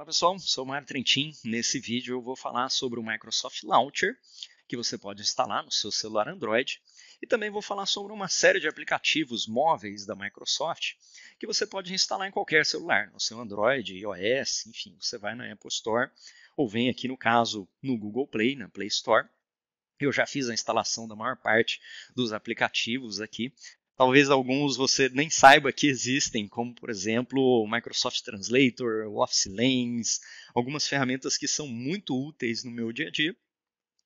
Olá pessoal, sou o Mário Trentin. Nesse vídeo eu vou falar sobre o Microsoft Launcher, que você pode instalar no seu celular Android, e também vou falar sobre uma série de aplicativos móveis da Microsoft que você pode instalar em qualquer celular, no seu Android, iOS, enfim, você vai na Apple Store ou vem aqui no caso no Google Play, na Play Store. Eu já fiz a instalação da maior parte dos aplicativos aqui, talvez alguns você nem saiba que existem, como por exemplo o Microsoft Translator, o Office Lens, algumas ferramentas que são muito úteis no meu dia a dia.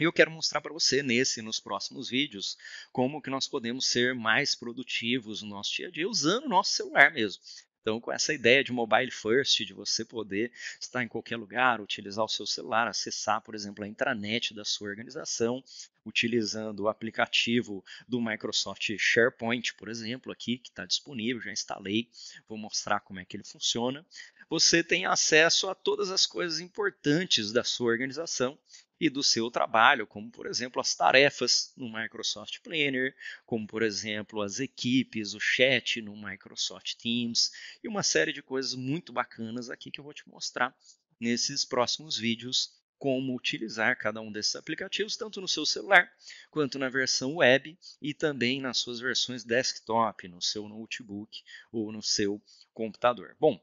E eu quero mostrar para você nesse e nos próximos vídeos como que nós podemos ser mais produtivos no nosso dia a dia usando o nosso celular mesmo. Então, com essa ideia de mobile first, de você poder estar em qualquer lugar, utilizar o seu celular, acessar, por exemplo, a intranet da sua organização, utilizando o aplicativo do Microsoft SharePoint, por exemplo, aqui, que está disponível, já instalei, vou mostrar como é que ele funciona. Você tem acesso a todas as coisas importantes da sua organização e do seu trabalho, como por exemplo as tarefas no Microsoft Planner, como por exemplo as equipes, o chat no Microsoft Teams e uma série de coisas muito bacanas aqui que eu vou te mostrar nesses próximos vídeos como utilizar cada um desses aplicativos, tanto no seu celular quanto na versão web e também nas suas versões desktop, no seu notebook ou no seu computador. Bom,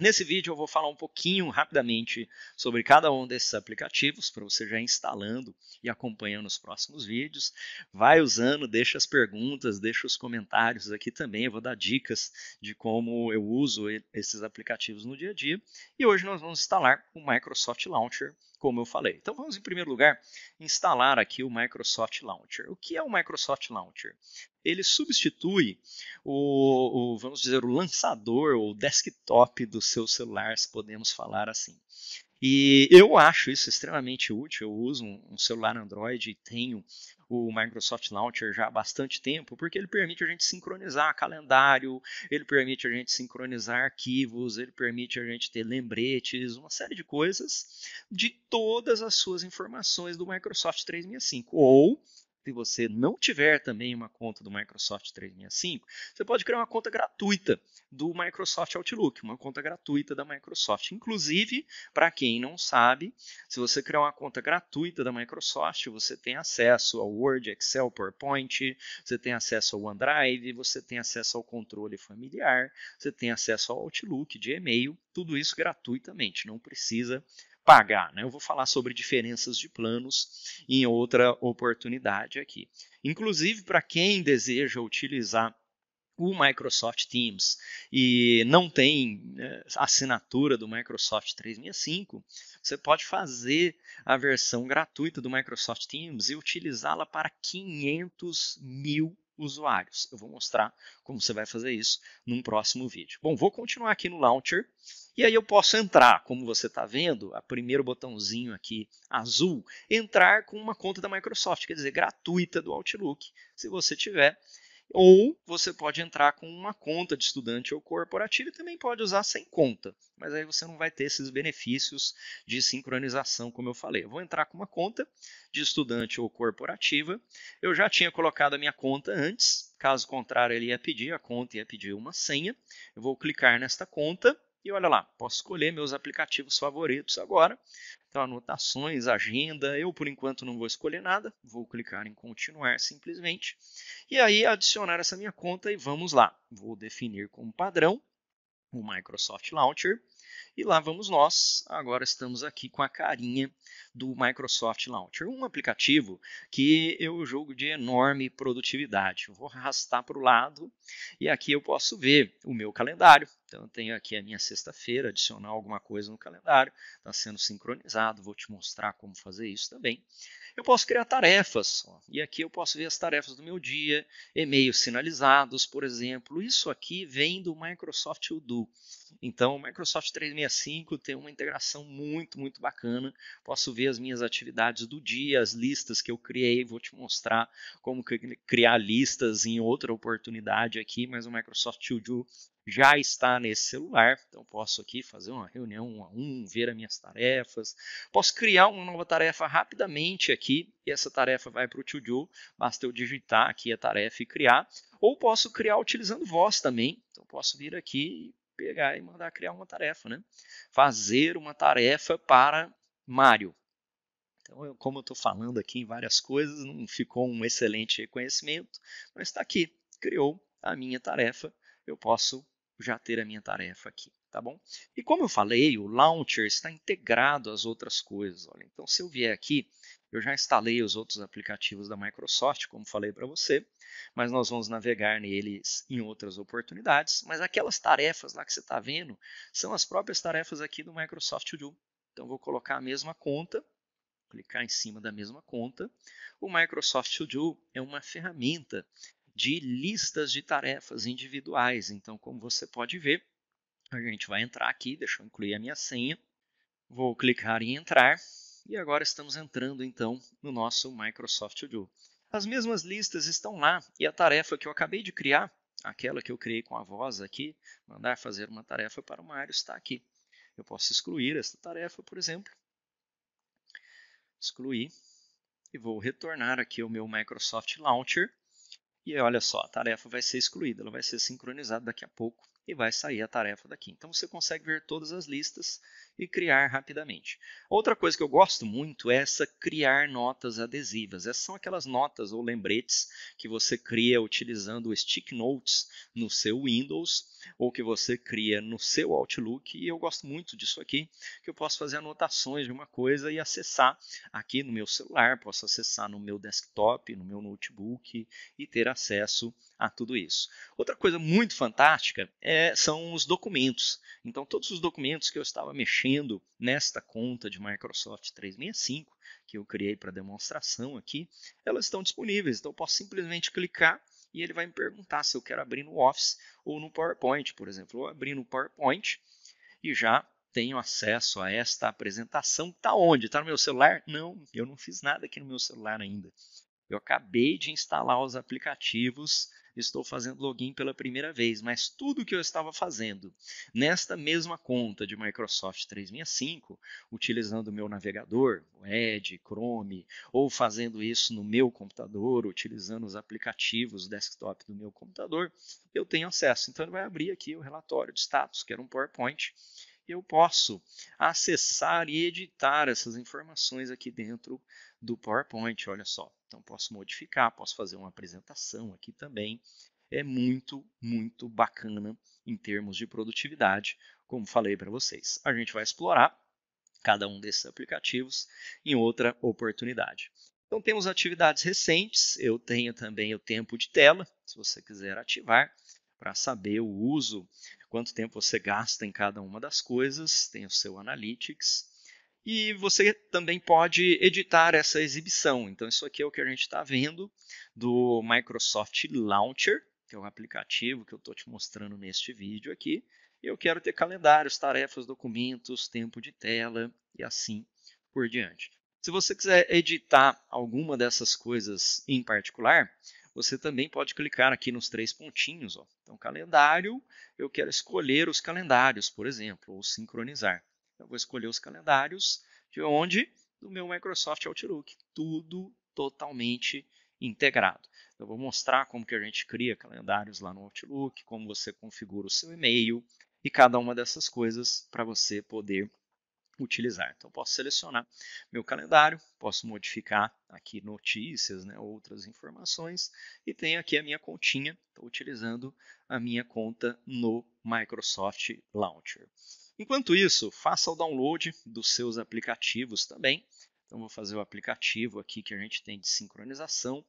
Nesse vídeo eu vou falar um pouquinho rapidamente sobre cada um desses aplicativos para você já instalando e acompanhando os próximos vídeos. Vai usando, deixa as perguntas, deixa os comentários aqui também. Eu vou dar dicas de como eu uso esses aplicativos no dia a dia. E hoje nós vamos instalar o Microsoft Launcher, como eu falei. Então vamos em primeiro lugar instalar aqui o Microsoft Launcher. O que é o Microsoft Launcher? ele substitui o, o, vamos dizer, o lançador, ou desktop do seu celular, se podemos falar assim. E eu acho isso extremamente útil. Eu uso um, celular Android e tenho o Microsoft Launcher já há bastante tempo, porque ele permite a gente sincronizar calendário, ele permite a gente sincronizar arquivos, ele permite a gente ter lembretes, uma série de coisas de todas as suas informações do Microsoft 365 ou se você não tiver também uma conta do Microsoft 365, você pode criar uma conta gratuita do Microsoft Outlook, uma conta gratuita da Microsoft. Inclusive, para quem não sabe, se você criar uma conta gratuita da Microsoft, você tem acesso ao Word, Excel, PowerPoint, você tem acesso ao OneDrive, você tem acesso ao controle familiar, você tem acesso ao Outlook de e-mail, tudo isso gratuitamente, não precisa pagar. Né? Eu vou falar sobre diferenças de planos em outra oportunidade aqui. Inclusive, para quem deseja utilizar o Microsoft Teams e não tem é, assinatura do Microsoft 365, você pode fazer a versão gratuita do Microsoft Teams e utilizá-la para 500 mil usuários. Eu vou mostrar como você vai fazer isso num próximo vídeo. Bom, vou continuar aqui no Launcher e aí eu posso entrar, como você está vendo, o primeiro botãozinho aqui azul, entrar com uma conta da Microsoft, quer dizer, gratuita do Outlook, se você tiver, ou você pode entrar com uma conta de estudante ou corporativa e também pode usar sem conta. Mas aí você não vai ter esses benefícios de sincronização, como eu falei. Eu vou entrar com uma conta de estudante ou corporativa. Eu já tinha colocado a minha conta antes. Caso contrário, ele ia pedir a conta e ia pedir uma senha. Eu vou clicar nesta conta e olha lá, posso escolher meus aplicativos favoritos agora. Então, anotações, agenda. Eu, por enquanto, não vou escolher nada. Vou clicar em continuar simplesmente. E aí, adicionar essa minha conta e vamos lá. Vou definir como padrão o Microsoft Launcher. E lá vamos nós, agora estamos aqui com a carinha do Microsoft Launcher, um aplicativo que eu jogo de enorme produtividade. vou arrastar para o lado e aqui eu posso ver o meu calendário. Então eu tenho aqui a minha sexta-feira, adicionar alguma coisa no calendário, está sendo sincronizado, vou te mostrar como fazer isso também. Eu posso criar tarefas. Ó, e aqui eu posso ver as tarefas do meu dia, e-mails sinalizados, por exemplo. Isso aqui vem do Microsoft Udo. Então, o Microsoft 365 tem uma integração muito, muito bacana. Posso ver as minhas atividades do dia, as listas que eu criei. Vou te mostrar como criar listas em outra oportunidade aqui, mas o Microsoft Udo já está nesse celular. Então, posso aqui fazer uma reunião um a um, ver as minhas tarefas. Posso criar uma nova tarefa rapidamente aqui, e essa tarefa vai para o To-Do. Basta eu digitar aqui a tarefa e criar. Ou posso criar utilizando voz também. Então, posso vir aqui e pegar e mandar criar uma tarefa. Né? Fazer uma tarefa para Mário. Então, eu, como eu estou falando aqui em várias coisas, não ficou um excelente reconhecimento, mas está aqui. Criou a minha tarefa. Eu posso já ter a minha tarefa aqui, tá bom? E como eu falei, o Launcher está integrado às outras coisas. Olha. Então, se eu vier aqui, eu já instalei os outros aplicativos da Microsoft, como falei para você, mas nós vamos navegar neles em outras oportunidades. Mas aquelas tarefas lá que você está vendo são as próprias tarefas aqui do Microsoft To Do. Então, vou colocar a mesma conta, clicar em cima da mesma conta. O Microsoft To Do é uma ferramenta de listas de tarefas individuais. Então, como você pode ver, a gente vai entrar aqui, deixa eu incluir a minha senha, vou clicar em entrar e agora estamos entrando então no nosso Microsoft Do. As mesmas listas estão lá e a tarefa que eu acabei de criar, aquela que eu criei com a voz aqui, mandar fazer uma tarefa para o Mário, está aqui. Eu posso excluir esta tarefa, por exemplo. Excluir e vou retornar aqui o meu Microsoft Launcher e olha só, a tarefa vai ser excluída, ela vai ser sincronizada daqui a pouco e vai sair a tarefa daqui. Então você consegue ver todas as listas e criar rapidamente. Outra coisa que eu gosto muito é essa criar notas adesivas. Essas são aquelas notas ou lembretes que você cria utilizando o stick notes no seu Windows ou que você cria no seu Outlook. E eu gosto muito disso aqui, que eu posso fazer anotações de uma coisa e acessar aqui no meu celular, posso acessar no meu desktop, no meu notebook e ter acesso a tudo isso. Outra coisa muito fantástica é, são os documentos. Então, todos os documentos que eu estava mexendo nesta conta de Microsoft 365, que eu criei para demonstração aqui, elas estão disponíveis. Então, eu posso simplesmente clicar e ele vai me perguntar se eu quero abrir no Office ou no PowerPoint, por exemplo. Vou abrir no PowerPoint e já tenho acesso a esta apresentação. Está onde? Está no meu celular? Não, eu não fiz nada aqui no meu celular ainda. Eu acabei de instalar os aplicativos estou fazendo login pela primeira vez, mas tudo que eu estava fazendo nesta mesma conta de Microsoft 365, utilizando o meu navegador, o Edge, Chrome, ou fazendo isso no meu computador, utilizando os aplicativos desktop do meu computador, eu tenho acesso. Então ele vai abrir aqui o relatório de status, que era um PowerPoint, eu posso acessar e editar essas informações aqui dentro do PowerPoint, olha só. Então posso modificar, posso fazer uma apresentação aqui também. É muito, muito bacana em termos de produtividade, como falei para vocês. A gente vai explorar cada um desses aplicativos em outra oportunidade. Então temos atividades recentes, eu tenho também o tempo de tela, se você quiser ativar para saber o uso quanto tempo você gasta em cada uma das coisas, tem o seu Analytics. E você também pode editar essa exibição. Então, isso aqui é o que a gente está vendo do Microsoft Launcher, que é o aplicativo que eu estou te mostrando neste vídeo aqui. Eu quero ter calendários, tarefas, documentos, tempo de tela e assim por diante. Se você quiser editar alguma dessas coisas em particular, você também pode clicar aqui nos três pontinhos. Ó. Então, calendário, eu quero escolher os calendários, por exemplo, ou sincronizar. Eu vou escolher os calendários de onde? Do meu Microsoft Outlook. Tudo totalmente integrado. Eu vou mostrar como que a gente cria calendários lá no Outlook, como você configura o seu e-mail e cada uma dessas coisas para você poder utilizar. Então, posso selecionar meu calendário, posso modificar aqui notícias, né, outras informações, e tenho aqui a minha continha, estou utilizando a minha conta no Microsoft Launcher. Enquanto isso, faça o download dos seus aplicativos também. Então, vou fazer o aplicativo aqui que a gente tem de sincronização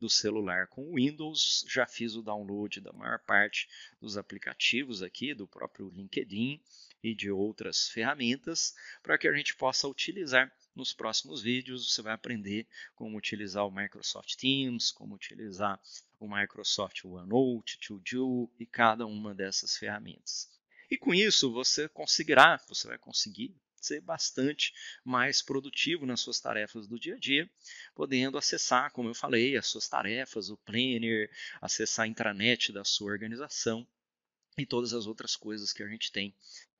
do celular com Windows. Já fiz o download da maior parte dos aplicativos aqui, do próprio LinkedIn e de outras ferramentas, para que a gente possa utilizar nos próximos vídeos você vai aprender como utilizar o Microsoft Teams, como utilizar o Microsoft OneNote, ToDo e cada uma dessas ferramentas. E com isso você conseguirá, você vai conseguir ser bastante mais produtivo nas suas tarefas do dia a dia, podendo acessar, como eu falei, as suas tarefas, o planner, acessar a intranet da sua organização e todas as outras coisas que a gente tem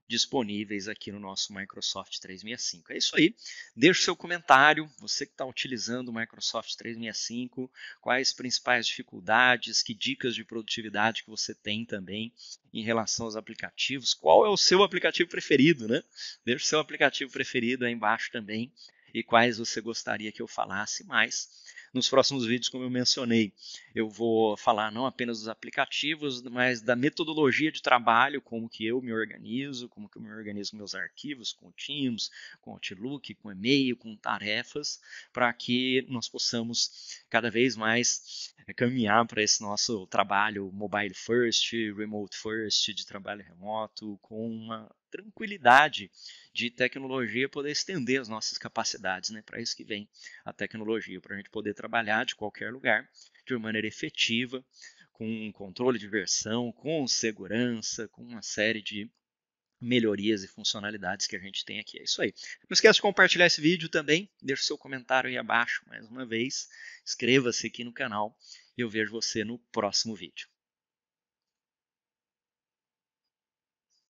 disponíveis aqui no nosso Microsoft 365. É isso aí. Deixe seu comentário, você que está utilizando o Microsoft 365, quais principais dificuldades, que dicas de produtividade que você tem também em relação aos aplicativos, qual é o seu aplicativo preferido, né? Deixe seu aplicativo preferido aí embaixo também e quais você gostaria que eu falasse mais nos próximos vídeos, como eu mencionei, eu vou falar não apenas dos aplicativos, mas da metodologia de trabalho, como que eu me organizo, como que eu me organizo meus arquivos com o Teams, com o Outlook, com e-mail, com tarefas, para que nós possamos cada vez mais eh, caminhar para esse nosso trabalho mobile first, remote first, de trabalho remoto, com uma tranquilidade de tecnologia poder estender as nossas capacidades, né? Para isso que vem a tecnologia, para a gente poder trabalhar de qualquer lugar de uma maneira efetiva, com controle de versão, com segurança, com uma série de melhorias e funcionalidades que a gente tem aqui. É isso aí. Não esqueça de compartilhar esse vídeo também, deixe seu comentário aí abaixo mais uma vez, inscreva-se aqui no canal e eu vejo você no próximo vídeo.